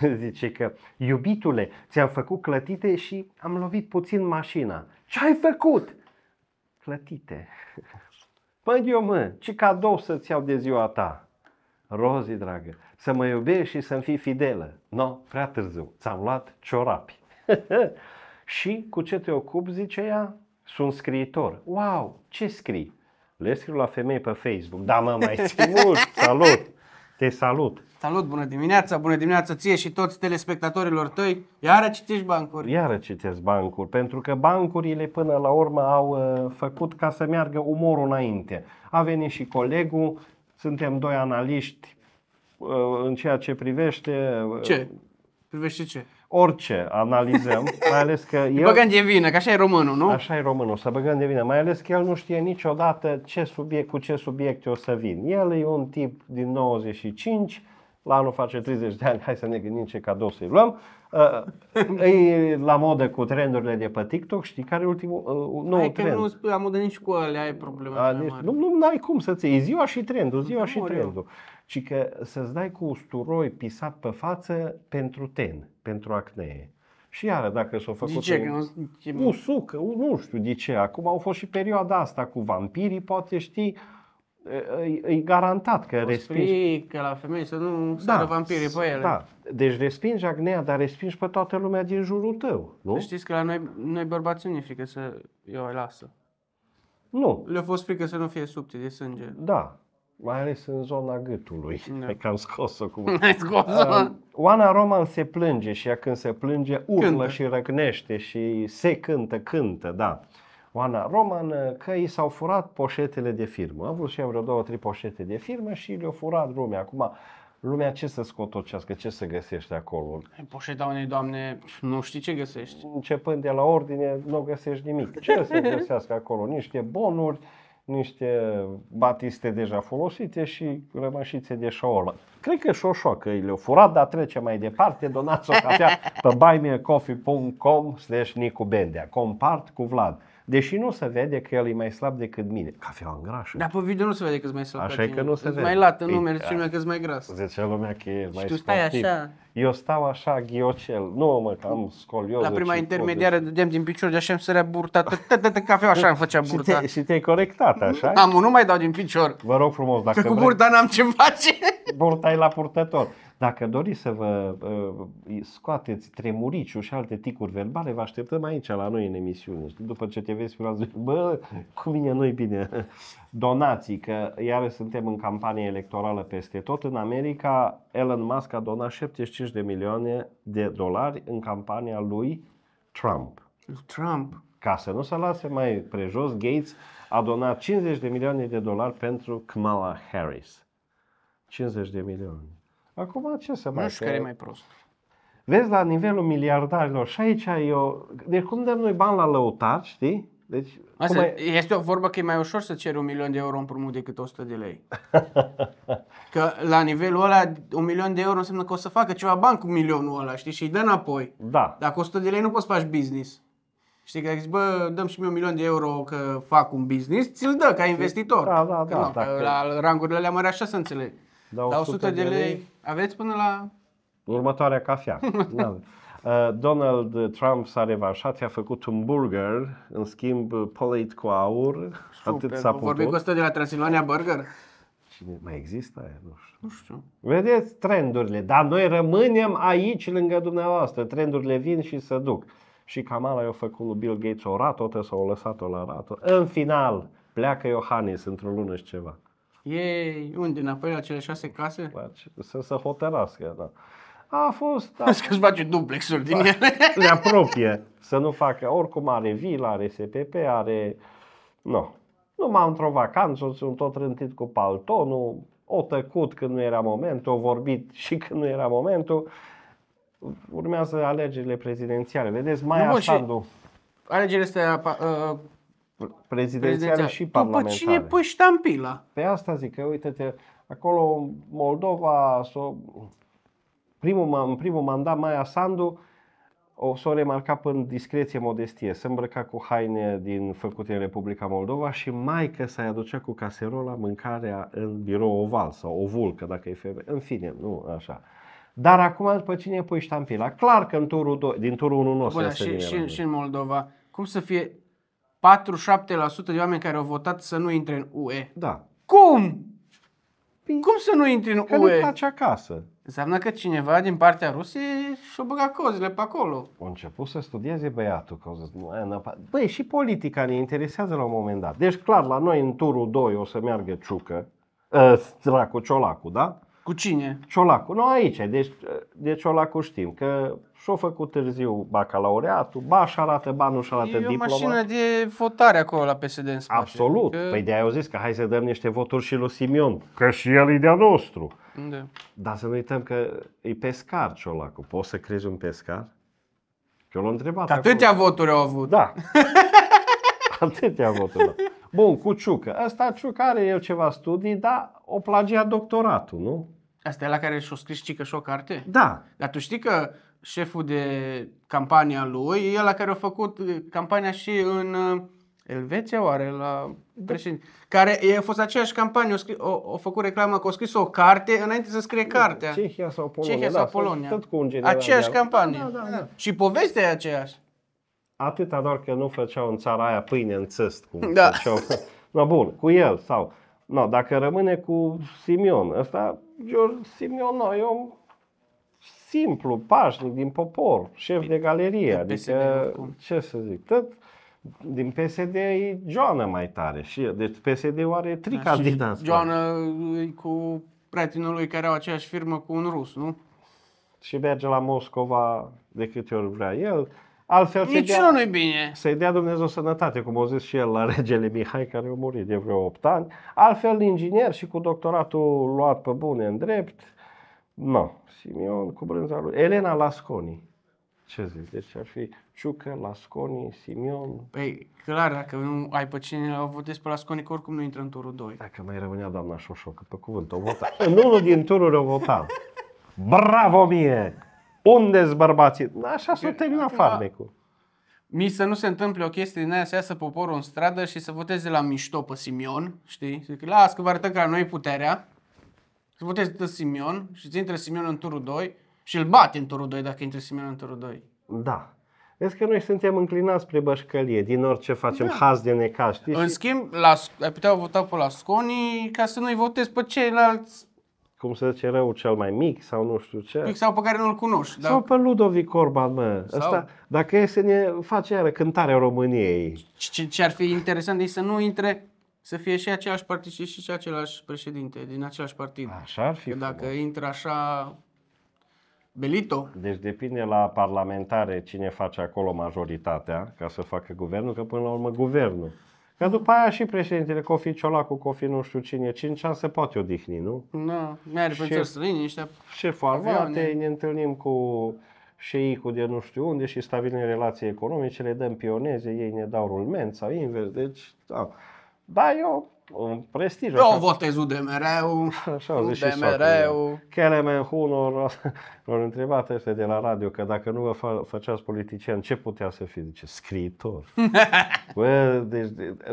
zice că iubitule, ți-am făcut clătite și am lovit puțin mașina. Ce ai făcut? Clătite. Păi eu mă, ce cadou să-ți iau de ziua ta? Rozi, dragă, să mă iubești și să-mi fii fidelă. No, prea târziu, ți-am luat ciorapi. și cu ce te ocupi, zice ea, sunt scriitor. Wow, ce scrii? Le scriu la femei pe Facebook. Da, mă, mai scrii mult. Salut! Te salut! Salut, bună dimineața, bună dimineața ție și toți telespectatorilor tăi. Iară citești bancuri. Iară citești bancuri, pentru că bancurile până la urmă au uh, făcut ca să meargă umorul înainte. A venit și colegul, suntem doi analiști uh, în ceea ce privește... Uh, ce? Privește ce? Orice analizăm, mai ales că el... Băgăm de vină, că așa e românul, nu? Așa e românul, să băgăm de vină, mai ales că el nu știe niciodată ce subiect, cu ce subiecte o să vin. El e un tip din 95, la anul face 30 de ani, hai să ne gândim ce cadou să-i luăm. Uh, e la modă cu trendurile de pe TikTok, știi care e ultimul uh, nou hai trend? Că nu spui la modă nici cu alea, ai probleme. A, nici, deci nu, nu ai cum să-ți iei ziua și trendul, ziua nu, și trendul. Ci că să-ți dai cu usturoi pisat pe față pentru ten, pentru acnee. Și iară, dacă s-au făcut ce? Un, un sucă, un, nu știu de ce, acum au fost și perioada asta cu vampirii, poate știi, e, e garantat că o respingi. că la femei să nu sară da, vampirii pe ele. Da. Deci respingi agnea, dar respingi pe toată lumea din jurul tău. Nu? Să știți că la noi, noi bărbații nu frică să eu îi lasă. Nu. Le-a fost frică să nu fie subte de sânge. Da. Mai ales în zona gâtului. Da. Că am scos-o cu... scos-o. Uh, Oana Roman se plânge și ea când se plânge urlă cântă. și răcnește și se cântă, cântă, da. Uh, Oana Roman că i s-au furat poșetele de firmă. Am vrut și eu vreo două, trei poșete de firmă și le-au furat lumea. Acum, lumea ce să scotocească, ce să găsește acolo? Poșeta unei doamne, nu știi ce găsești. Începând de la ordine, nu găsești nimic. Ce să găsească acolo? Niște bonuri, niște batiste deja folosite și rămășițe de șaolă cred că și-o șocă, le-o furat, dar trece mai departe, donați o cafea pe buymeacoffee.com slash Nicu Bendea, compart cu Vlad. Deși nu se vede că el e mai slab decât mine. Cafea grașă. Dar pe video nu se vede că e mai slab Așa e că nu se vede. mai lat în numere, zice lumea că mai gras. Zice lumea că e mai tu stai sportiv. așa. Eu stau așa, ghiocel. Nu mă, că am scolioză. La prima intermediară dădeam din picior, de așa îmi sărea burta. Tătătă cafea așa îmi făcea burta. Și te-ai corectat, așa Am, nu mai dau din picior. Vă rog frumos, dacă Că cu burta n-am ce face. Burta dai la purtător. Dacă doriți să vă uh, scoateți tremuriciu și alte ticuri verbale, vă așteptăm aici la noi în emisiune. După ce te vezi pe bă, cu mine nu-i bine. Donații, că iară suntem în campanie electorală peste tot. În America, Elon Musk a donat 75 de milioane de dolari în campania lui Trump. Trump. Ca să nu se lase mai prejos, Gates a donat 50 de milioane de dolari pentru Kamala Harris. 50 de milioane. Acum ce să mai... Nu știu care e mai prost. Vezi, la nivelul miliardarilor, și aici eu... de cum dăm noi bani la lăutar, știi? Deci, Asta mai... este o vorbă că e mai ușor să ceri un milion de euro împrumut decât 100 de lei. că la nivelul ăla, un milion de euro înseamnă că o să facă ceva bani cu milionul ăla, știi? Și îi dă înapoi. Da. Dacă 100 de lei nu poți face business. Știi, că zici, bă, dăm și mie un milion de euro că fac un business, ți-l dă ca investitor. Da, da, da. Că, nu, că... La rangurile alea mari așa să înțeleg. Da 100, 100 de lei, lei aveți până la... Următoarea cafea. Da. Uh, Donald Trump s-a revanșat, i-a făcut un burger, în schimb uh, poleit cu aur, Super. atât s-a putut. Vorbim cu ăsta de la Transilvania Burger? Cine mai există aia? Nu știu. nu știu. Vedeți trendurile, dar noi rămânem aici lângă dumneavoastră. Trendurile vin și se duc. Și Kamala i-a făcut lui Bill Gates o ratotă sau o lăsat-o la ratotă. În final, pleacă Iohannis într-o lună și ceva. E unde? Înapoi la cele șase case? Să se hotărască da. A fost... Da. Că își face duplexul din da. ele. Le apropie să nu facă. Oricum are vila, are SPP, are... Nu. Nu am într-o vacanță sunt tot rântit cu paltonul, o tăcut când nu era momentul, o vorbit și când nu era momentul. Urmează alegerile prezidențiale. Vedeți, mai Sandu. Alegerile astea ă, prezidențiale și parlamentare. După cine pui păi ștampila? Pe asta zic că, uite-te, acolo Moldova, so, primul, în primul mandat Maia Sandu o s-o remarca în discreție, modestie. Se îmbrăca cu haine din făcute în Republica Moldova și mai că să-i aducea cu caserola mâncarea în birou oval sau ovul, că dacă e femeie. În fine, nu așa. Dar acum după cine pui ștampila? Clar că în turul 2, din turul 1 nu o să Bă, și, și, și în Moldova. Cum să fie 47% de oameni care au votat să nu intre în UE. Da. Cum? Pii, Cum să nu intri în că UE? Că nu acasă. Înseamnă că cineva din partea Rusiei și-a băgat cozile pe acolo. A început să studieze băiatul. Că zis, Băi, și politica ne interesează la un moment dat. Deci clar, la noi în turul 2 o să meargă Ciucă, uh, ă, Dracu Ciolacu, da? Cu cine? Ciolacu. Nu aici, deci de Ciolacu știm că și-a făcut târziu bacalaureatul, ba și arată, ba nu și arată diploma. E o mașină de votare acolo la PSD în spate. Absolut. Că... Adică- păi de-aia au zis că hai să dăm niște voturi și lui Simion, că și el e de-a nostru. Da. Dar să nu uităm că e pescar Ciolacu. Poți să crezi un pescar? Eu l-am întrebat. Că atâtea acolo. voturi au avut. Da. atâtea voturi. Da. Bun, cu Ciucă. Ăsta Ciucă are el ceva studii, dar o plagia doctoratul, nu? Asta e la care și-o scris Cică și o carte? Da. Dar tu știi că șeful de campania lui e la care a făcut campania și în uh, Elveția oare la președinte, da. care a fost aceeași campanie, a, scris, a, a făcut reclamă că a scris o carte înainte să scrie da, cartea. Cehia sau Polonia. Cehia da, sau Polonia. Da, tot cu un aceeași campanie. Da, da, da. Și povestea e aceeași. Atâta doar că nu făceau în țara aia pâine în țăst, cum da. făceau. No, bun, cu el sau No, dacă rămâne cu Simion, ăsta, George Simion, no, e om simplu, pașnic, din popor, șef de galerie, adică, ce să zic, tot din PSD e Joana mai tare și deci PSD-ul are da, trica da, și Joana e cu prietenul lui care au aceeași firmă cu un rus, nu? Și merge la Moscova de câte ori vrea el Altfel, Nici dea, nu bine. Să-i dea Dumnezeu sănătate, cum a zis și el la regele Mihai, care a murit de vreo 8 ani. Altfel, inginer și cu doctoratul luat pe bune în drept. Nu, no. Simion cu brânza lui. Elena Lasconi. Ce zici? Deci ar fi Ciucă, Lasconi, Simion. Păi, clar, dacă nu ai pe cine la votezi pe Lasconi, că oricum nu intră în turul 2. Dacă mai rămânea doamna Șoșocă, pe cuvânt, o vota. în unul din tururi o vota. Bravo mie! unde-s bărbații? Așa s-a terminat farmecul. Mi să nu se întâmple o chestie din aia să iasă poporul în stradă și să voteze la mișto pe Simion, știi? Zic, las că vă arătăm la noi puterea, să voteze pe Simion și ți intre Simion în turul 2 și îl bate în turul 2 dacă intre Simion în turul 2. Da. Vezi că noi suntem înclinați spre bășcălie, din orice facem, da. haz de necaz, știi? În schimb, la, ai putea vota pe la Sconi ca să nu-i votezi pe ceilalți cum să zice, rău cel mai mic sau nu știu ce. mic Sau pe care nu-l cunoști. Da. Sau pe Ludovic Orban, mă. Sau... Asta, dacă e să ne face iară cântarea României. Ce, ce ar fi interesant e să nu intre să fie și aceeași partid și, și același președinte din același partid. Așa ar fi. Că dacă frumos. intră așa Belito. Deci depinde la parlamentare cine face acolo majoritatea ca să facă guvernul, că până la urmă guvernul Că după aia și președintele Cofi Ciolacu, Cofi nu știu cine, 5 ani se poate odihni, nu? Da, merge pe țări străine, niște Șeful armate, ne întâlnim cu șeicul de nu știu unde și stabilim relații economice, le dăm pioneze, ei ne dau rulment sau invers, deci da. Dar eu un prestij. Eu așa. votez UDMR-ul, așa udmr mereu. Kelemen, Hunor, l a întrebat ăștia de la radio că dacă nu vă fă, făceați politician, ce putea să fie? Zice, scriitor. Bă, deci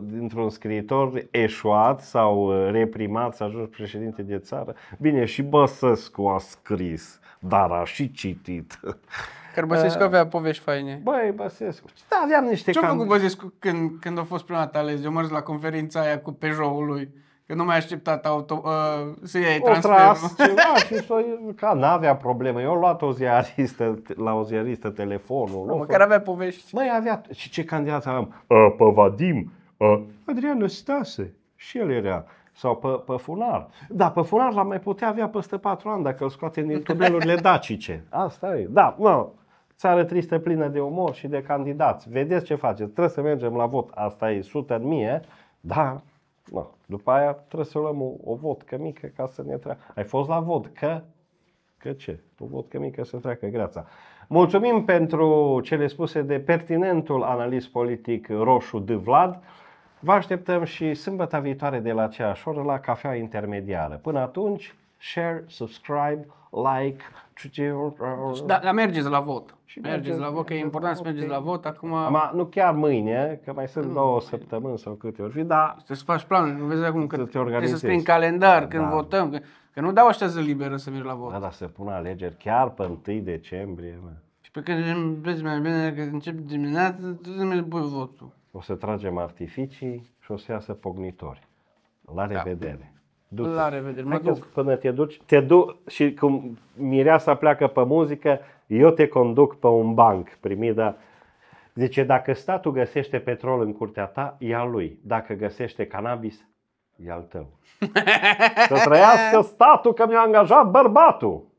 dintr-un scriitor eșuat sau uh, reprimat să ajungi președinte de țară. Bine, și Băsescu a scris, dar a și citit. Băsescu uh, avea povești faine. Băi, Băsescu. Da, aveam niște Ce-a cam... făcut Băsescu când, când a fost prima dată ales? Eu mers la conferința aia cu Peugeot-ul lui. Că nu mai așteptat auto, uh, să iei transferul. ceva și s-o, ca n-avea probleme. Eu am luat o ziaristă, la o ziaristă telefonul. Nu, măcar avea povești. Măi, avea. Și ce candidat am? Uh, pe Vadim, uh, Adrian Stase. Și el era sau pe, pe funar. Da, pe funar l-am mai putea avea peste patru ani dacă îl scoate din tunelurile dacice. Asta e. Da, nu. No. Țară tristă plină de umor și de candidați. Vedeți ce faceți. Trebuie să mergem la vot. Asta e sute în mie, dar no. după aia trebuie să luăm o, o vodcă mică ca să ne treacă. Ai fost la vot că că ce? O vodcă mică să treacă greața. Mulțumim pentru cele spuse de pertinentul analist politic Roșu de Vlad. Vă așteptăm și sâmbăta viitoare de la aceeași oră la cafea intermediară. Până atunci, share, subscribe, like, uh, uh, da, dar mergeți la vot. Și mergeți la vot, că e important să mergeți la vot. Acum... Ma, nu chiar mâine, că mai sunt nu, mm. două săptămâni sau câte ori fi, dar... Trebuie să faci planul, nu vezi acum că te trebuie să scrii în calendar da, când da. votăm. Că, că nu dau ăștia să liberă să merg la vot. Da, dar se pun alegeri chiar pe 1 decembrie. Mă. Și pe când vezi mai bine că încep dimineața, tu să mergi votul. O să tragem artificii și o să iasă pognitori. La da. revedere! Da. Du-te. La revedere, mă duc. Până te duci, te duc și cum mireasa pleacă pe muzică, eu te conduc pe un banc primit, da. Zice, dacă statul găsește petrol în curtea ta, e al lui. Dacă găsește cannabis, e al tău. Să trăiască statul că mi-a angajat bărbatul.